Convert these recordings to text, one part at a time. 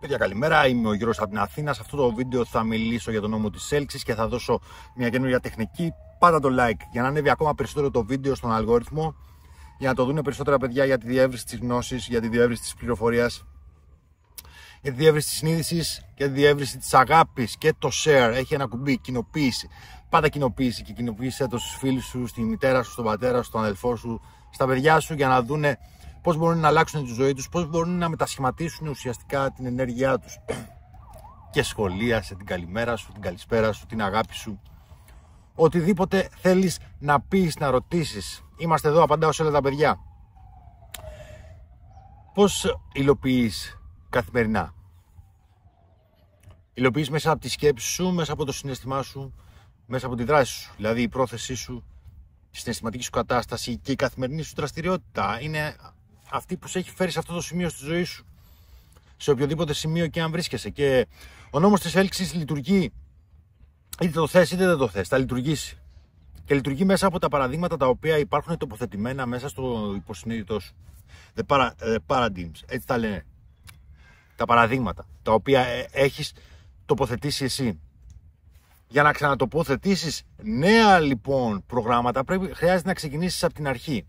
Παιδιά καλημέρα, είμαι ο Γιώργος από την Αθήνα. Σε αυτό το βίντεο θα μιλήσω για τον νόμο της έλξης και θα δώσω μια καινούργια τεχνική. Πάτα το like για να ανέβει ακόμα περισσότερο το βίντεο στον αλγόριθμο για να το δουν περισσότερα παιδιά για τη διεύρυνση της γνώσης, για τη διεύρυνση της πληροφορίας για τη διεύρυνση της συνείδησης και τη διεύρυνση της αγάπης και το share. Έχει ένα κουμπί, κοινοποίηση. Πάντα κοινοποίηση και κοινοποίησέ το στους φίλους σου, στη μητέρα σου, στον πατέρα σου, στον αδελφό σου, στα παιδιά σου για να δούνε Πώς μπορούν να αλλάξουν τη ζωή τους, πώς μπορούν να μετασχηματίσουν ουσιαστικά την ενέργειά τους. και σχολίασε την καλημέρα σου, την καλησπέρα σου, την αγάπη σου. Οτιδήποτε θέλεις να πεις να ρωτήσεις, Είμαστε εδώ, απαντάω σε όλα τα παιδιά. Πώς υλοποιείς καθημερινά. Υλοποιείς μέσα από τη σκέψη σου, μέσα από το συναισθημά σου, μέσα από τη δράση σου. Δηλαδή η πρόθεσή σου, η συναισθηματική σου κατάσταση και η καθημερινή σου δραστηριότητα είναι αυτή που σε έχει φέρει σε αυτό το σημείο στη ζωή σου. Σε οποιοδήποτε σημείο και αν βρίσκεσαι. Και ο νόμος της έλξης λειτουργεί είτε το θες είτε δεν το θες, θα λειτουργήσει. Και λειτουργεί μέσα από τα παραδείγματα τα οποία υπάρχουν τοποθετημένα μέσα στο υποσυνείδητό σου. The, ε, paradigms, έτσι τα λένε. Τα παραδείγματα τα οποία ε, έχεις τοποθετήσει εσύ. Για να ξανατοποθετήσεις νέα λοιπόν προγράμματα πρέπει, χρειάζεται να ξεκινήσεις από την αρχή.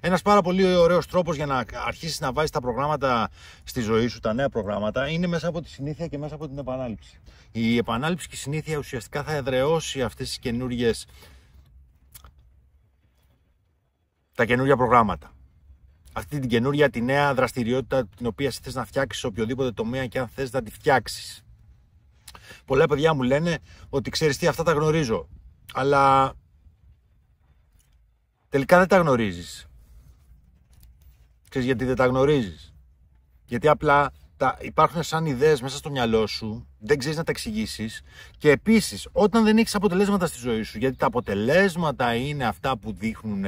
Ένας πάρα πολύ ωραίος τρόπος για να αρχίσεις να βάζεις τα προγράμματα στη ζωή σου, τα νέα προγράμματα, είναι μέσα από τη συνήθεια και μέσα από την επανάληψη. Η επανάληψη και η συνήθεια ουσιαστικά θα εδραιώσει αυτές τις καινούριε. τα καινούργια προγράμματα. Αυτή την καινούργια, τη νέα δραστηριότητα την οποία θες να φτιάξεις σε οποιοδήποτε τομέα και αν θες να τη φτιάξεις. Πολλά παιδιά μου λένε ότι ξέρεις τι, αυτά τα γνωρίζω. Αλλά τελικά δεν τα γνωρίζεις. Ξέρεις γιατί δεν τα γνωρίζεις. Γιατί απλά τα υπάρχουν σαν ιδέες μέσα στο μυαλό σου, δεν ξέρεις να τα εξηγήσεις. Και επίσης, όταν δεν έχεις αποτελέσματα στη ζωή σου, γιατί τα αποτελέσματα είναι αυτά που δείχνουν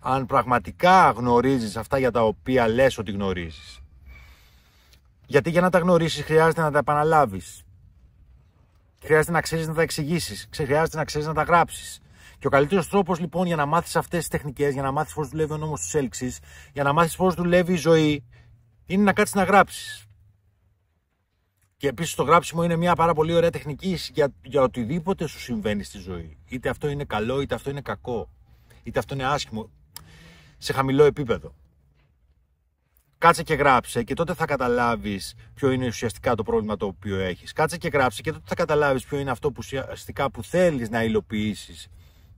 αν πραγματικά γνωρίζεις αυτά για τα οποία λες ότι γνωρίζεις. Γιατί για να τα γνωρίσεις χρειάζεται να τα επαναλάβεις. Χρειάζεται να ξέρεις να τα εξηγήσεις. Χρειάζεται να ξέρεις να τα γράψεις. Και ο καλύτερος τρόπος λοιπόν για να μάθεις αυτές τις τεχνικές, για να μάθεις πώς δουλεύει ο νόμος της έλξης, για να μάθεις πώς δουλεύει η ζωή, είναι να κάτσεις να γράψεις. Και επίσης το γράψιμο είναι μια πάρα πολύ ωραία τεχνική για, οτιδήποτε σου συμβαίνει στη ζωή. Είτε αυτό είναι καλό, είτε αυτό είναι κακό, είτε αυτό είναι άσχημο. Σε χαμηλό επίπεδο. Κάτσε και γράψε και τότε θα καταλάβεις ποιο είναι ουσιαστικά το πρόβλημα το οποίο έχεις. Κάτσε και γράψε και τότε θα καταλάβεις ποιο είναι αυτό που ουσιαστικά που θέλεις να υλοποιήσεις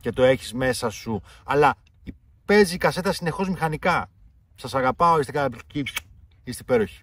και το έχεις μέσα σου. Αλλά παίζει η κασέτα συνεχώς μηχανικά. Σας αγαπάω, είστε καταπληκτικοί, είστε υπέροχοι.